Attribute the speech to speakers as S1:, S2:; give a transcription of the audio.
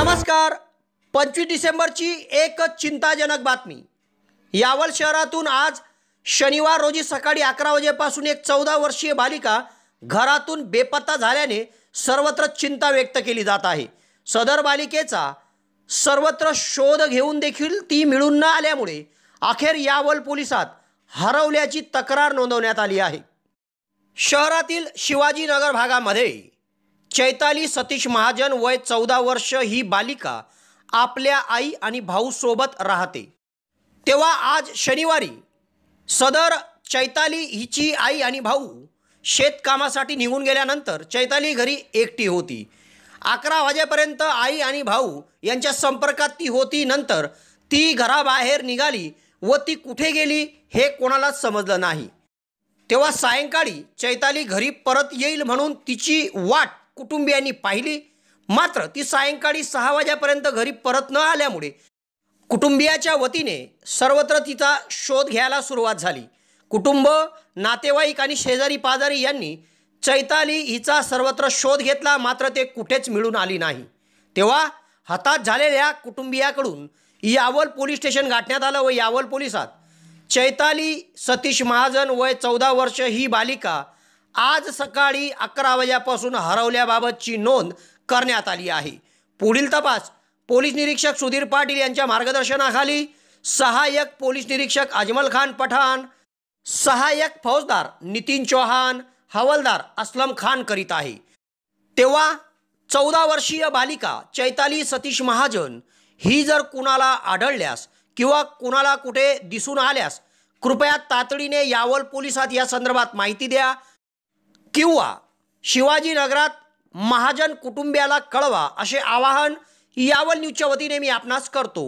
S1: नमस्कार पंचवीस डिसेंबरची एक चिंताजनक बातमी यावल शहरातून आज शनिवार रोजी सकाळी अकरा वाजेपासून एक चौदा वर्षीय बालिका घरातून बेपत्ता झाल्याने सर्वत्र चिंता व्यक्त केली जात आहे सदर बालिकेचा सर्वत्र शोध घेऊन देखील ती मिळून न आल्यामुळे अखेर यावल पोलिसात हरवल्याची तक्रार नोंदवण्यात आली आहे शहरातील शिवाजीनगर भागामध्ये चैताली सतीश महाजन वय चौदा वर्ष ही बालिका आपल्या आई आणि भाऊसोबत राहते तेव्हा आज शनिवारी सदर चैताली हिची आई आणि भाऊ शेतकामासाठी निघून गेल्यानंतर चैताली घरी एकटी होती अकरा वाजेपर्यंत आई आणि भाऊ यांच्या संपर्कात ती होती नंतर ती घराबाहेर निघाली व ती कुठे गेली हे कोणालाच समजलं नाही तेव्हा सायंकाळी चैताली घरी परत येईल म्हणून तिची वाट कुटुंबियांनी पाहिली मात्र ती सायंकाळी सहा वाजेपर्यंत घरी परत न आल्यामुळे कुटुंबियाच्या वतीने सर्वत्र तिचा शोध घ्यायला सुरुवात झाली कुटुंब नातेवाईक आणि शेजारी पाजारी यांनी चैताली हिचा सर्वत्र शोध घेतला मात्र ते कुठेच मिळून आली नाही तेव्हा हताश झालेल्या कुटुंबियाकडून यावल पोलीस स्टेशन गाठण्यात आलं व यावल पोलिसात चैताली सतीश महाजन वय चौदा वर्ष ही बालिका आज सकाळी अकरा वाजेपासून हरवल्याबाबतची नोंद करण्यात आली आहे पुढील तपास पोलीस निरीक्षक सुधीर पाटील यांच्या मार्गदर्शनाखाली सहाय्यक पोलीस निरीक्षक अजमल खान पठाण सहाय्यक फौजदार नितीन चौहान हवलदार असलम खान करीत आहे तेव्हा चौदा वर्षीय बालिका चैताली सतीश महाजन ही जर कुणाला आढळल्यास किंवा कुणाला कुठे दिसून आल्यास कृपया तातडीने यावल पोलिसात या संदर्भात माहिती द्या किंवा शिवाजीनगरात महाजन कुटुंबियाला कळवा असे आवाहन यावल न्यूजच्या वतीने मी आपणास करतो